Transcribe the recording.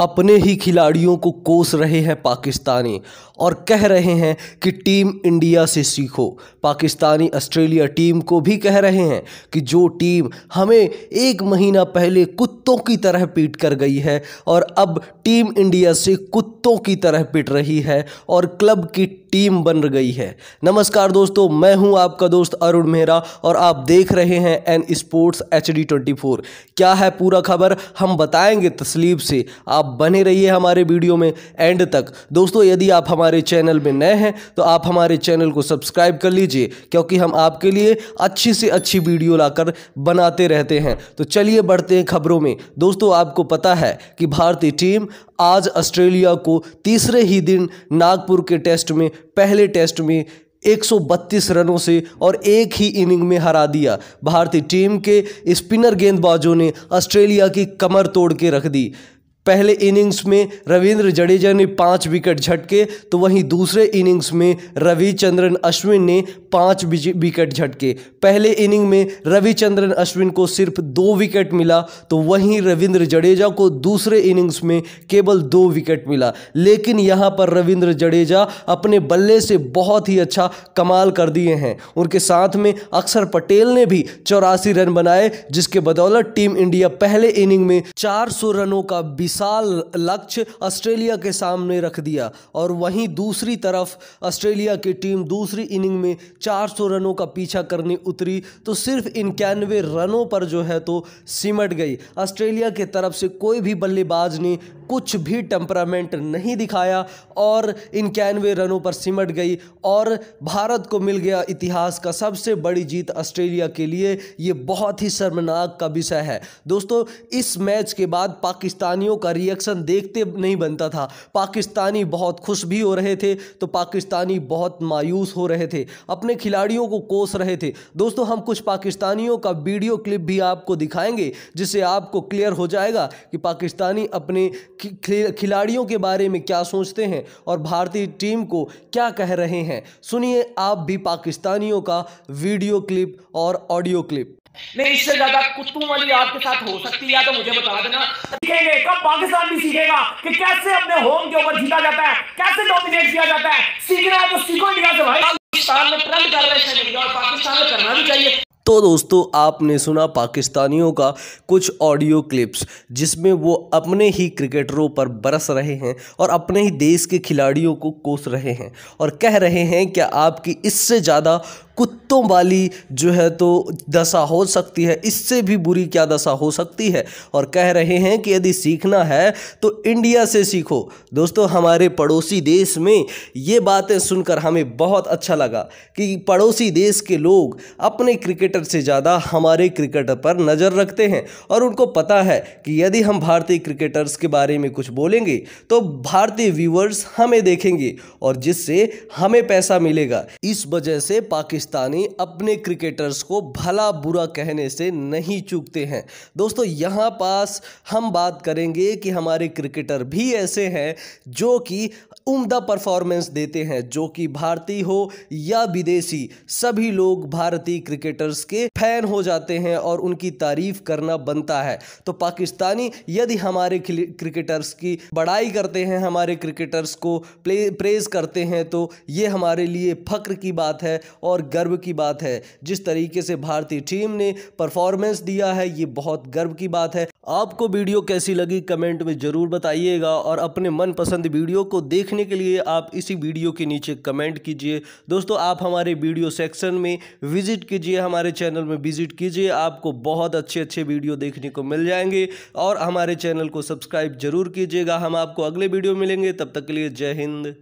अपने ही खिलाड़ियों को कोस रहे हैं पाकिस्तानी और कह रहे हैं कि टीम इंडिया से सीखो पाकिस्तानी ऑस्ट्रेलिया टीम को भी कह रहे हैं कि जो टीम हमें एक महीना पहले कुत्तों की तरह पीट कर गई है और अब टीम इंडिया से कुत्तों की तरह पीट रही है और क्लब की टीम बन गई है नमस्कार दोस्तों मैं हूं आपका दोस्त अरुण मेहरा और आप देख रहे हैं N sports H D twenty four क्या है पूरा खबर हम बताएंगे तस्लीब से आप आप बने रहिए हमारे वीडियो में एंड तक दोस्तों यदि आप हमारे चैनल में नए हैं तो आप हमारे चैनल को सब्सक्राइब कर लीजिए क्योंकि हम आपके लिए अच्छी से अच्छी वीडियो लाकर बनाते रहते हैं तो चलिए बढ़ते हैं खबरों में दोस्तों आपको पता है कि भारतीय टीम आज ऑस्ट्रेलिया को तीसरे ही दिन नागपुर के टेस्ट में पहले टेस्ट में 132 रनों से और एक ही इनिंग में हरा दिया भारतीय टीम के स्पिनर गेंदबाजों ने ऑस्ट्रेलिया की कमर तोड़ के रख दी पहले इनिंग्स में रविंद्र जडेजा ने पाँच विकेट झटके तो वहीं दूसरे इनिंग्स में रविचंद्रन अश्विन ने पाँच विकेट झटके पहले इनिंग में रविचंद्रन अश्विन को सिर्फ दो विकेट मिला तो वहीं रविंद्र जडेजा को दूसरे इनिंग्स में केवल दो विकेट मिला लेकिन यहाँ पर रविंद्र जडेजा अपने बल्ले से बहुत ही अच्छा कमाल कर दिए हैं उनके साथ में अक्षर पटेल ने भी चौरासी रन बनाए जिसके बदौलत टीम इंडिया पहले इनिंग में चार रनों का बीस विशाल लक्ष्य ऑस्ट्रेलिया के सामने रख दिया और वहीं दूसरी तरफ ऑस्ट्रेलिया की टीम दूसरी इनिंग में 400 रनों का पीछा करने उतरी तो सिर्फ इक्यानवे रनों पर जो है तो सिमट गई ऑस्ट्रेलिया के तरफ से कोई भी बल्लेबाज ने कुछ भी टेम्परामेंट नहीं दिखाया और इक्यानवे रनों पर सिमट गई और भारत को मिल गया इतिहास का सबसे बड़ी जीत ऑस्ट्रेलिया के लिए ये बहुत ही शर्मनाक का विषय है दोस्तों इस मैच के बाद पाकिस्तानियों का रिएक्शन देखते नहीं बनता था पाकिस्तानी बहुत खुश भी हो रहे थे तो पाकिस्तानी बहुत मायूस हो रहे थे अपने खिलाड़ियों को कोस रहे थे दोस्तों हम कुछ पाकिस्तानियों का वीडियो क्लिप भी आपको दिखाएंगे जिससे आपको क्लियर हो जाएगा कि पाकिस्तानी अपने खिलाड़ियों के बारे में क्या सोचते हैं और भारतीय टीम को क्या कह रहे हैं सुनिए आप भी पाकिस्तानियों का वीडियो क्लिप और ऑडियो क्लिप नहीं इससे ज्यादा कुत्तों वाली आपके साथ हो सकती है तो मुझे बता देना सीखेंगे कब पाकिस्तान भी सीखेगा कि कैसे अपने होम के ऊपर जीता जाता है कैसे डोमिनेट किया जाता है सीखना है तो सीखो इंडिया से भाई तो दोस्तों आपने सुना पाकिस्तानियों का कुछ ऑडियो क्लिप्स जिसमें वो अपने ही क्रिकेटरों पर बरस रहे हैं और अपने ही देश के खिलाड़ियों को कोस रहे हैं और कह रहे हैं कि आपकी इससे ज़्यादा कुत्तों वाली जो है तो दशा हो सकती है इससे भी बुरी क्या दशा हो सकती है और कह रहे हैं कि यदि सीखना है तो इंडिया से सीखो दोस्तों हमारे पड़ोसी देश में ये बातें सुनकर हमें बहुत अच्छा लगा कि पड़ोसी देश के लोग अपने क्रिकेटर से ज़्यादा हमारे क्रिकेटर पर नज़र रखते हैं और उनको पता है कि यदि हम भारतीय क्रिकेटर्स के बारे में कुछ बोलेंगे तो भारतीय व्यूवर्स हमें देखेंगे और जिससे हमें पैसा मिलेगा इस वजह से पाकिस्तान पाकिस्तानी अपने क्रिकेटर्स को भला बुरा कहने से नहीं चूकते हैं दोस्तों यहाँ पास हम बात करेंगे कि हमारे क्रिकेटर भी ऐसे हैं जो कि उम्दा परफॉर्मेंस देते हैं जो कि भारतीय हो या विदेशी सभी लोग भारतीय क्रिकेटर्स के फैन हो जाते हैं और उनकी तारीफ करना बनता है तो पाकिस्तानी यदि हमारे क्रिकेटर्स की बड़ाई करते हैं हमारे क्रिकेटर्स को प्रेज करते हैं तो ये हमारे लिए फ़क्र की बात है और गर्व की बात है जिस तरीके से भारतीय टीम ने परफॉर्मेंस दिया है ये बहुत गर्व की बात है आपको वीडियो कैसी लगी कमेंट में ज़रूर बताइएगा और अपने मनपसंद वीडियो को देखने के लिए आप इसी वीडियो के नीचे कमेंट कीजिए दोस्तों आप हमारे वीडियो सेक्शन में विजिट कीजिए हमारे चैनल में विजिट कीजिए आपको बहुत अच्छे अच्छे वीडियो देखने को मिल जाएंगे और हमारे चैनल को सब्सक्राइब जरूर कीजिएगा हम आपको अगले वीडियो मिलेंगे तब तक के लिए जय हिंद